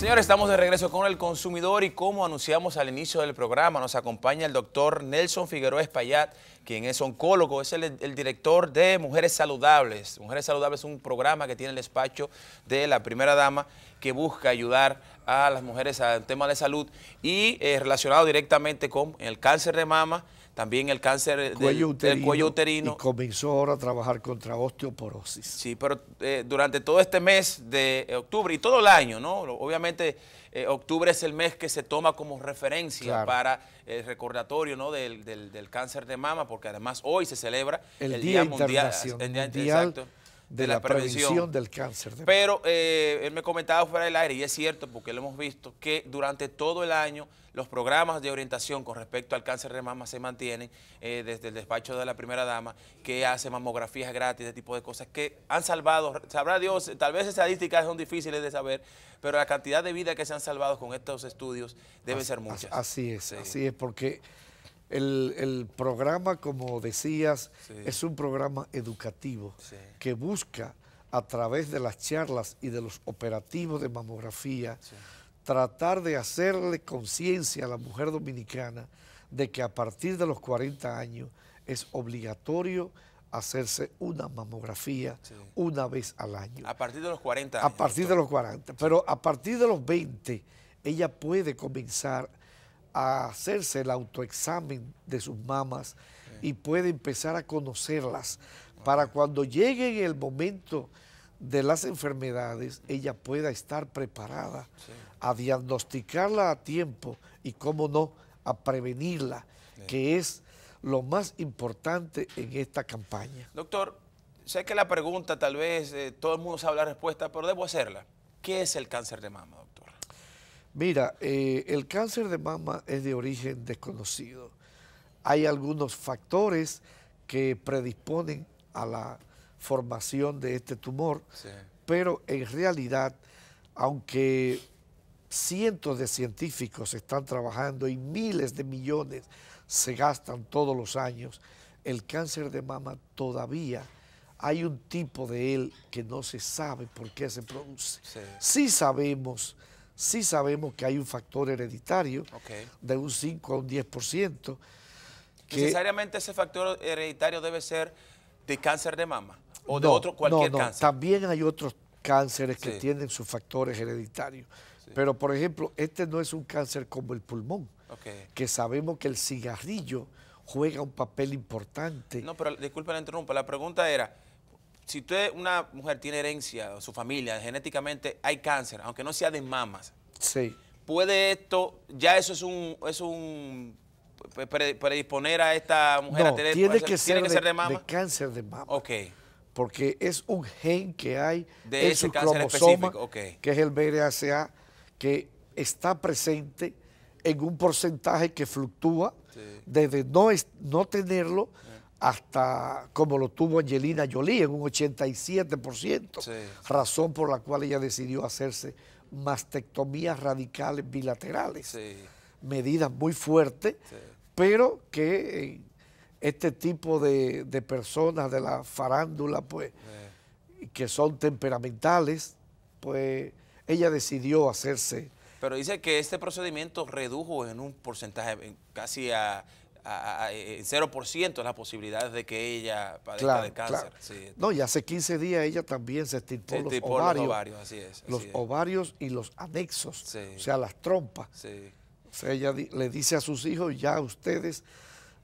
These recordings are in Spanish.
Señores, estamos de regreso con el consumidor y como anunciamos al inicio del programa, nos acompaña el doctor Nelson Figueroa Espaillat, quien es oncólogo, es el, director de Mujeres Saludables. Mujeres Saludables es un programa que tiene el despacho de la primera dama que busca ayudar a las mujeres al tema de salud y eh, relacionado directamente con el cáncer de mama, también el cáncer del, cuello uterino. Y comenzó ahora a trabajar contra osteoporosis. Sí, pero eh, durante todo este mes de octubre y todo el año, ¿no? Obviamente eh, octubre es el mes que se toma como referencia para el recordatorio ¿no? Del, cáncer de mama, porque además hoy se celebra el, Día, Mundial. El Día, de, la, prevención. del cáncer. De Pero eh, él me comentaba fuera del aire, y es cierto, porque lo hemos visto, que durante todo el año los programas de orientación con respecto al cáncer de mama se mantienen eh, desde el despacho de la primera dama, que hace mamografías gratis, ese tipo de cosas que han salvado, sabrá Dios, tal vez estadísticas son difíciles de saber, pero la cantidad de vida que se han salvado con estos estudios debe ser mucha. Así es, así es, porque el, programa, como decías, es un programa educativo que busca a través de las charlas y de los operativos de mamografía tratar de hacerle conciencia a la mujer dominicana de que a partir de los 40 años es obligatorio hacerse una mamografía una vez al año. A partir de los 40 años, A partir de los 40, pero a partir de los 20 ella puede comenzar a hacerse el autoexamen de sus mamas y puede empezar a conocerlas para cuando llegue el momento de las enfermedades, ella pueda estar preparada a diagnosticarla a tiempo y, cómo no, a prevenirla, que es lo más importante en esta campaña. Doctor, sé que la pregunta tal vez eh, todo el mundo sabe la respuesta, pero debo hacerla. ¿Qué es el cáncer de mama? Mira, eh, el cáncer de mama es de origen desconocido. Hay algunos factores que predisponen a la formación de este tumor, pero en realidad, aunque cientos de científicos están trabajando y miles de millones se gastan todos los años, el cáncer de mama todavía hay un tipo de él que no se sabe por qué se produce. sí sabemos sí sabemos que hay un factor hereditario de un 5 a un 10%. Que ¿Necesariamente ese factor hereditario debe ser de cáncer de mama o de otro cualquier no, no. También hay otros cánceres que tienen sus factores hereditarios. Pero, por ejemplo, este no es un cáncer como el pulmón, que sabemos que el cigarrillo juega un papel importante. No, pero disculpen, interrumpa. La pregunta era, si usted, una mujer, tiene herencia, o su familia, genéticamente hay cáncer, aunque no sea de mamas. Sí. ¿Puede esto, ya eso es un, es un predisponer a esta mujer a tener tiene, que, ser, tiene que ser de, mama? cáncer de mama. Ok. Porque es un gen que hay de en ese su cromosoma, que es el BRCA, que está presente en un porcentaje que fluctúa desde no, no tenerlo hasta como lo tuvo Angelina Jolie en un 87%, razón por la cual ella decidió hacerse mastectomías radicales bilaterales, medidas muy fuertes, pero que eh, este tipo de, de, personas de la farándula, pues, que son temperamentales, pues ella decidió hacerse. Pero dice que este procedimiento redujo en un porcentaje casi a en 0% las posibilidades de que ella padezca de cáncer. no, y hace 15 días ella también se estipuló los, ovarios, los ovarios. y los anexos, o sea, las trompas. O sea, ella le dice a sus hijos, ya ustedes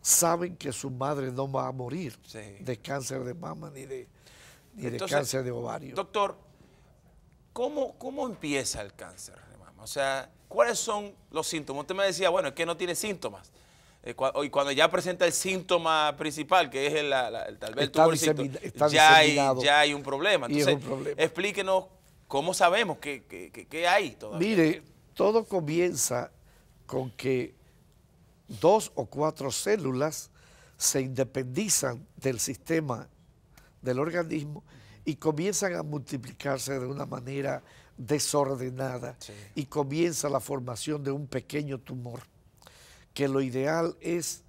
saben que su madre no va a morir de cáncer de mama ni de, cáncer de ovario. Doctor, ¿cómo, ¿cómo empieza el cáncer de mama? O sea, ¿cuáles son los síntomas? Usted me decía, bueno, es que no tiene síntomas. Eh, y cuando ya presenta el síntoma principal, que es el, tal vez ya hay, ya hay un problema. explíquenos cómo sabemos que, hay todavía. Mire, todo comienza con que dos o cuatro células se independizan del sistema del organismo y comienzan a multiplicarse de una manera desordenada y comienza la formación de un pequeño tumor que lo ideal es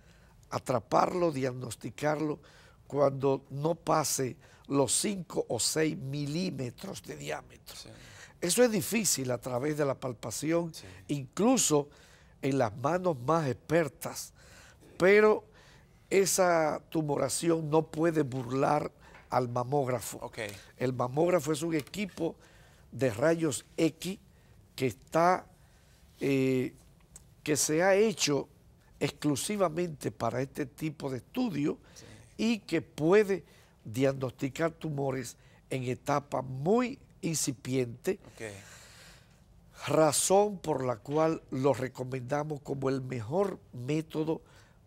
atraparlo, diagnosticarlo cuando no pase los 5 o 6 milímetros de diámetro. Eso es difícil a través de la palpación, incluso en las manos más expertas, pero esa tumoración no puede burlar al mamógrafo. El mamógrafo es un equipo de rayos X que está, eh, que se ha hecho exclusivamente para este tipo de estudio y que puede diagnosticar tumores en etapa muy incipiente. Razón por la cual lo recomendamos como el mejor método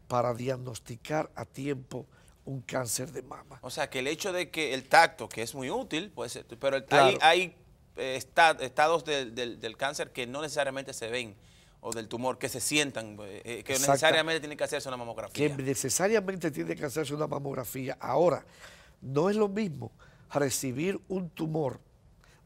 para diagnosticar a tiempo un cáncer de mama. O sea, que el hecho de que el tacto, que es muy útil, pues, pero hay, eh, estados del cáncer que no necesariamente se ven o del tumor que se sientan, eh, eh, que necesariamente tiene que hacerse una mamografía. Que necesariamente tiene que hacerse una mamografía. Ahora, no es lo mismo recibir un tumor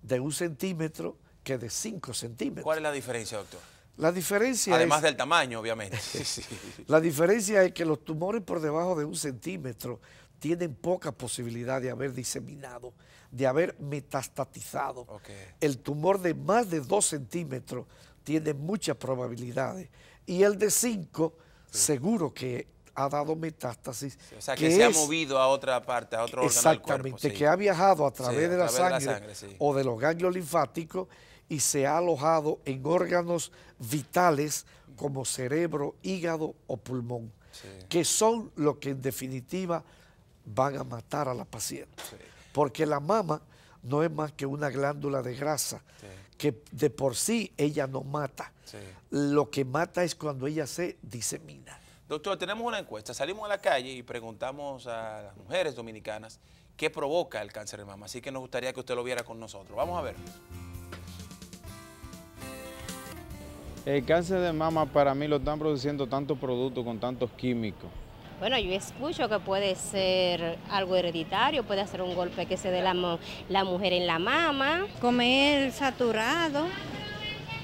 de un centímetro que de cinco centímetros. ¿Cuál es la diferencia, doctor? La diferencia Además del tamaño, obviamente. la diferencia es que los tumores por debajo de un centímetro tienen poca posibilidad de haber diseminado, de haber metastatizado. El tumor de más de dos centímetros tiene muchas probabilidades. Y el de 5, seguro que ha dado metástasis. o sea, que, se ha movido a otra parte, a otro órgano Exactamente, que ha viajado a través, de, la sangre, o de los ganglios linfáticos y se ha alojado en órganos vitales como cerebro, hígado o pulmón, que son los que en definitiva van a matar a la paciente. Porque la mama no es más que una glándula de grasa que de por sí ella no mata. Lo que mata es cuando ella se disemina. Doctor, tenemos una encuesta. Salimos a la calle y preguntamos a las mujeres dominicanas qué provoca el cáncer de mama. Así que nos gustaría que usted lo viera con nosotros. Vamos a ver. El cáncer de mama para mí lo están produciendo tantos productos con tantos químicos bueno, yo escucho que puede ser algo hereditario, puede ser un golpe que se dé la, mujer en la mama. Comer saturado,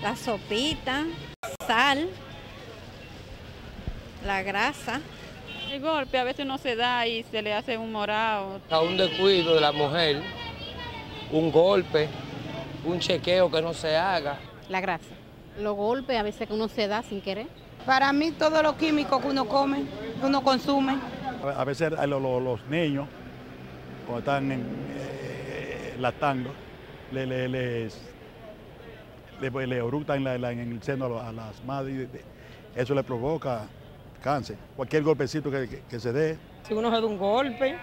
la sopita, sal, la grasa. El golpe a veces no se da y se le hace un morado. A un descuido de la mujer, un golpe, un chequeo que no se haga. La grasa. Los golpes a veces que uno se da sin querer. Para mí todo lo químico que uno come uno consume. A veces eh, los, niños, cuando están en, eh, lactando, le, les, le, pues, le orutan en el seno a, las madres. Eso le provoca cáncer. Cualquier golpecito que, que se dé. Si uno se da un golpe,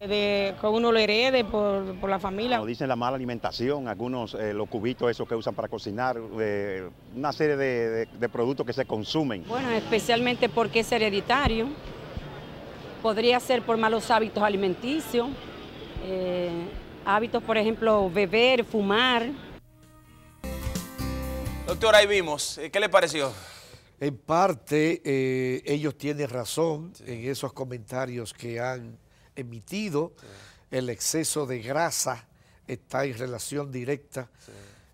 de que uno lo herede por, la familia. Como dicen la mala alimentación, algunos eh, los cubitos esos que usan para cocinar, eh, una serie de, productos que se consumen. Bueno, especialmente porque es hereditario, podría ser por malos hábitos alimenticios, eh, hábitos por ejemplo beber, fumar. Doctor, ahí vimos, ¿qué le pareció? En parte ellos tienen razón en esos comentarios que han emitido, el exceso de grasa está en relación directa.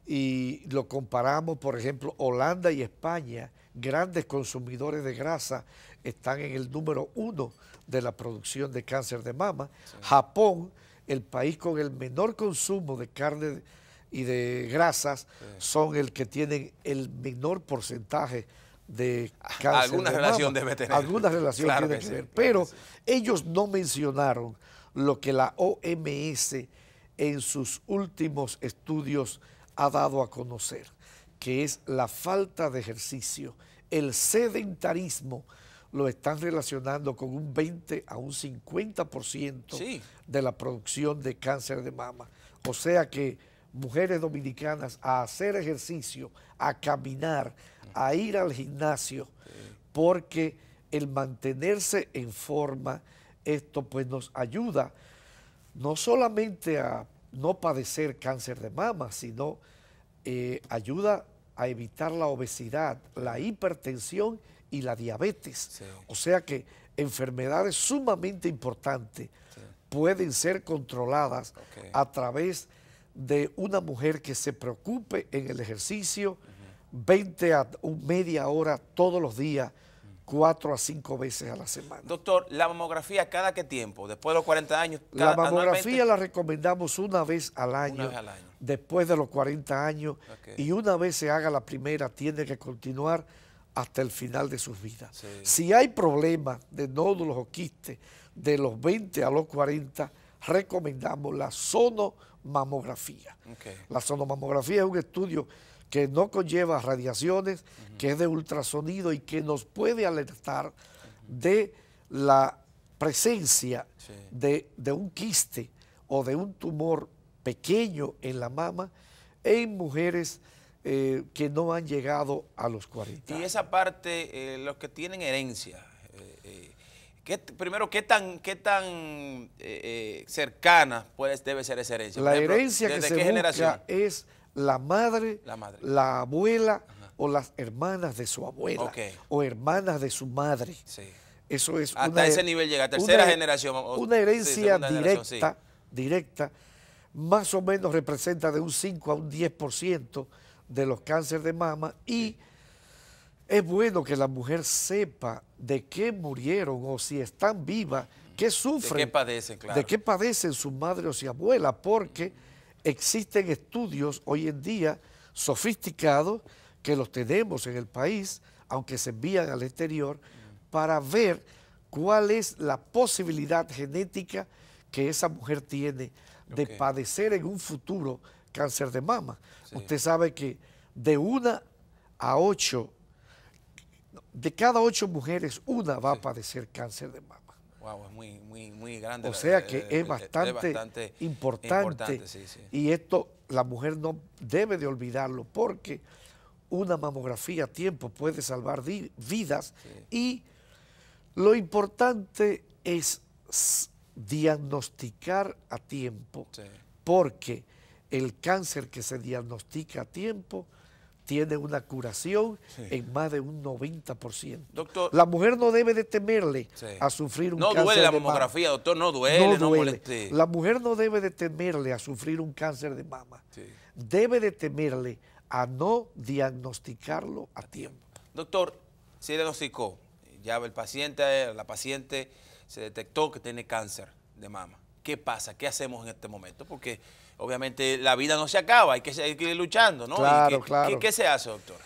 Y lo comparamos, por ejemplo, Holanda y España, grandes consumidores de grasa, están en el número uno de la producción de cáncer de mama. Japón, el país con el menor consumo de carne y de grasas, son el que tienen el menor porcentaje de ah, cáncer. Alguna de relación debe tener. Alguna relación Pero ellos no mencionaron lo que la OMS en sus últimos estudios ha dado a conocer, que es la falta de ejercicio, el sedentarismo, lo están relacionando con un 20 a un 50% de la producción de cáncer de mama. O sea que mujeres dominicanas a hacer ejercicio, a caminar, a ir al gimnasio, porque el mantenerse en forma, esto pues nos ayuda no solamente a no padecer cáncer de mama, sino eh, ayuda a evitar la obesidad, la hipertensión y la diabetes. O sea que enfermedades sumamente importantes pueden ser controladas a través de de una mujer que se preocupe en el ejercicio 20 a media hora todos los días, cuatro a cinco veces a la semana. Doctor, ¿la mamografía cada qué tiempo? Después de los 40 años. la mamografía la recomendamos una vez al año. Después de los 40 años. Y una vez se haga la primera, tiene que continuar hasta el final de sus vidas. Si hay problemas de nódulos o quistes de los 20 a los 40, recomendamos la sonomamografía. La sonomamografía es un estudio que no conlleva radiaciones, que es de ultrasonido y que nos puede alertar de la presencia de, un quiste o de un tumor pequeño en la mama en mujeres eh, que no han llegado a los 40. Y esa parte, eh, los que tienen herencia, primero, ¿qué tan, qué tan eh, eh, cercana debe ser esa herencia? La herencia que se generación? es la madre, la, abuela o las hermanas de su abuela o hermanas de su madre. Eso es Hasta ese nivel llega, tercera generación. una herencia directa, directa, más o menos representa de un 5 a un 10% de los cánceres de mama y es bueno que la mujer sepa de qué murieron o si están vivas, qué sufren. De qué padecen, claro. De qué padecen sus madres o su abuela, porque existen estudios hoy en día sofisticados que los tenemos en el país, aunque se envían al exterior, para ver cuál es la posibilidad genética que esa mujer tiene de padecer en un futuro cáncer de mama. Usted sabe que de una a ocho de cada ocho mujeres, una va a padecer cáncer de mama. Wow, es muy, grande. O sea eh, que eh, eh, es, bastante, importante. Y esto la mujer no debe de olvidarlo porque una mamografía a tiempo puede salvar vidas y lo importante es diagnosticar a tiempo porque el cáncer que se diagnostica a tiempo tiene una curación en más de un 90%. Doctor, la mujer no debe de temerle a sufrir un cáncer de mama. No duele la mamografía, doctor, no duele, no, Moleste. La mujer no debe de temerle a sufrir un cáncer de mama. Debe de temerle a no diagnosticarlo a tiempo. Doctor, se diagnosticó, ya el paciente, la paciente se detectó que tiene cáncer de mama. ¿qué pasa? ¿Qué hacemos en este momento? Porque obviamente la vida no se acaba, hay que seguir luchando, ¿no? Claro, claro. ¿qué, se hace, doctor?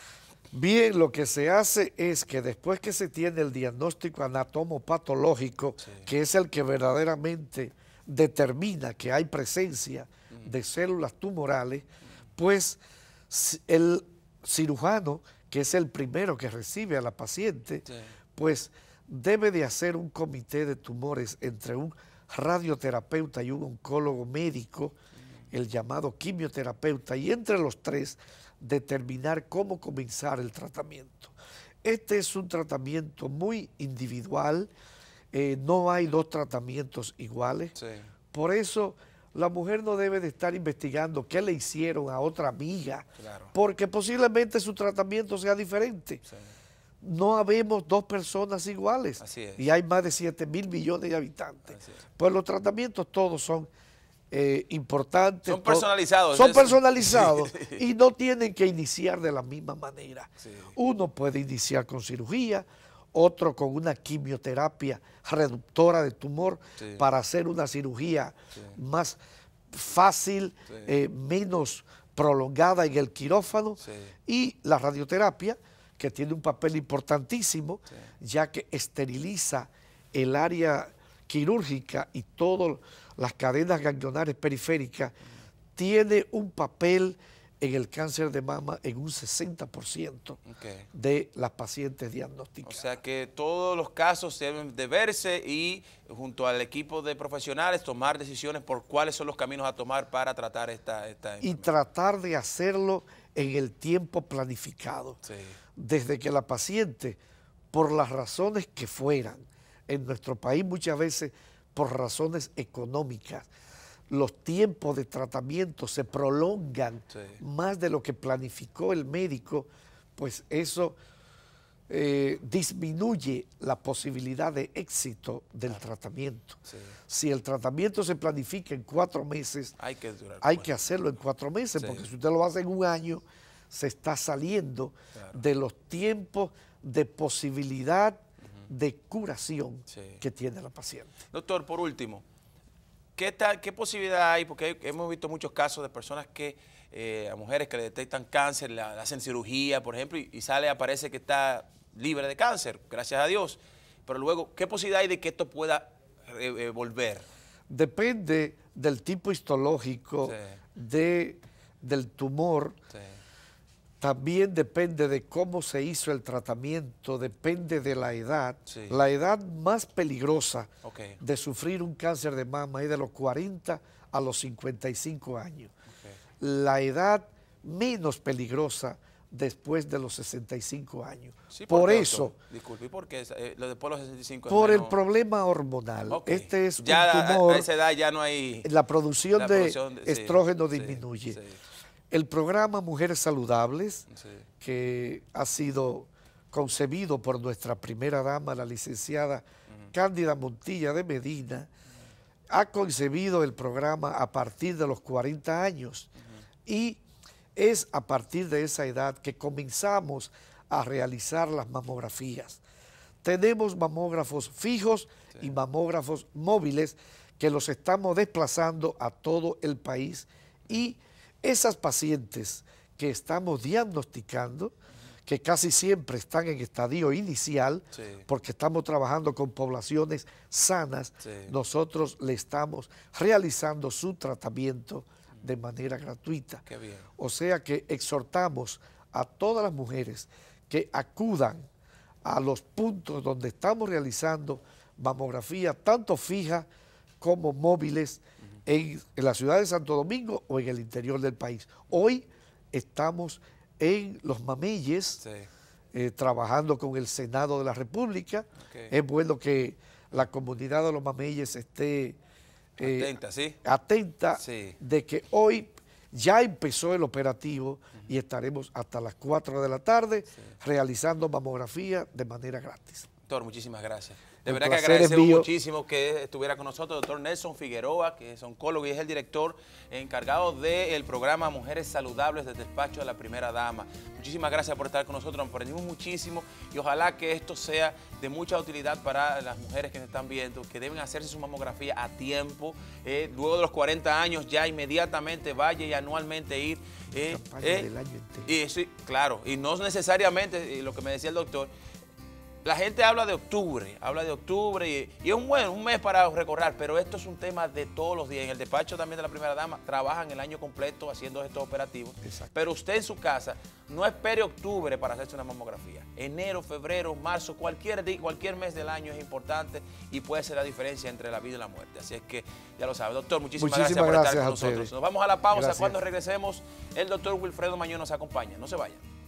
Bien, lo que se hace es que después que se tiene el diagnóstico anatomopatológico, que es el que verdaderamente determina que hay presencia mm. de células tumorales, pues el cirujano, que es el primero que recibe a la paciente, pues debe de hacer un comité de tumores entre un radioterapeuta y un oncólogo médico, el llamado quimioterapeuta, y entre los tres determinar cómo comenzar el tratamiento. Este es un tratamiento muy individual, eh, no hay dos tratamientos iguales. Por eso la mujer no debe de estar investigando qué le hicieron a otra amiga, porque posiblemente su tratamiento sea diferente no habemos dos personas iguales. Y hay más de 7 mil millones de habitantes. Pues los tratamientos todos son eh, importantes. Son personalizados. Son personalizados y no tienen que iniciar de la misma manera. Uno puede iniciar con cirugía, otro con una quimioterapia reductora de tumor para hacer una cirugía más fácil, eh, menos prolongada en el quirófano y la radioterapia que tiene un papel importantísimo, ya que esteriliza el área quirúrgica y todas las cadenas ganglionares periféricas, tiene un papel en el cáncer de mama en un 60% de las pacientes diagnosticadas. O sea que todos los casos deben de verse y junto al equipo de profesionales tomar decisiones por cuáles son los caminos a tomar para tratar esta, esta Y tratar de hacerlo en el tiempo planificado. Desde que la paciente, por las razones que fueran, en nuestro país muchas veces por razones económicas, los tiempos de tratamiento se prolongan más de lo que planificó el médico, pues eso eh, disminuye la posibilidad de éxito del tratamiento. Si el tratamiento se planifica en cuatro meses, hay que, hacerlo en cuatro meses, porque si usted lo hace en un año, se está saliendo de los tiempos de posibilidad de curación que tiene la paciente. Doctor, por último, ¿Qué, posibilidad hay? Porque hemos visto muchos casos de personas que, eh, a mujeres que le detectan cáncer, la, hacen cirugía, por ejemplo, y, sale, aparece que está libre de cáncer, gracias a Dios. Pero luego, ¿qué posibilidad hay de que esto pueda eh, eh, volver? Depende del tipo histológico de, del tumor. Sí también depende de cómo se hizo el tratamiento, depende de la edad. La edad más peligrosa de sufrir un cáncer de mama es de los 40 a los 55 años. La edad menos peligrosa después de los 65 años. por, eso... Disculpe, ¿por qué eh, después los 65 Por el problema hormonal. Este es ya edad ya no hay... La producción, de, estrógeno disminuye el programa Mujeres Saludables, que ha sido concebido por nuestra primera dama, la licenciada Cándida Montilla de Medina, ha concebido el programa a partir de los 40 años y es a partir de esa edad que comenzamos a realizar las mamografías. Tenemos mamógrafos fijos y mamógrafos móviles que los estamos desplazando a todo el país y esas pacientes que estamos diagnosticando, que casi siempre están en estadio inicial, porque estamos trabajando con poblaciones sanas, nosotros le estamos realizando su tratamiento de manera gratuita. O sea que exhortamos a todas las mujeres que acudan a los puntos donde estamos realizando mamografía, tanto fija como móviles, en, la ciudad de Santo Domingo o en el interior del país. Hoy estamos en los mameyes, eh, trabajando con el Senado de la República. Es bueno que la comunidad de los mameyes esté eh, atenta, de que hoy ya empezó el operativo y estaremos hasta las 4 de la tarde realizando mamografía de manera gratis. Doctor, muchísimas gracias. De verdad que agradecemos muchísimo que estuviera con nosotros doctor Nelson Figueroa, que es oncólogo y es el director encargado del programa Mujeres Saludables del despacho de la primera dama. Muchísimas gracias por estar con nosotros, aprendimos muchísimo y ojalá que esto sea de mucha utilidad para las mujeres que nos están viendo, que deben hacerse su mamografía a tiempo, eh, luego de los 40 años ya inmediatamente vaya y anualmente ir. Eh, eh y eso, claro, y no necesariamente, lo que me decía el doctor, la gente habla de octubre, habla de octubre y, es un buen un mes para recorrer, pero esto es un tema de todos los días. En el despacho también de la primera dama trabajan el año completo haciendo estos operativos. Pero usted en su casa no espere octubre para hacerse una mamografía. Enero, febrero, marzo, cualquier día, cualquier mes del año es importante y puede ser la diferencia entre la vida y la muerte. Así es que ya lo sabe, doctor. Muchísimas, gracias por estar con nosotros. Nos vamos a la pausa. Cuando regresemos, el doctor Wilfredo Mañón nos acompaña. No se vayan.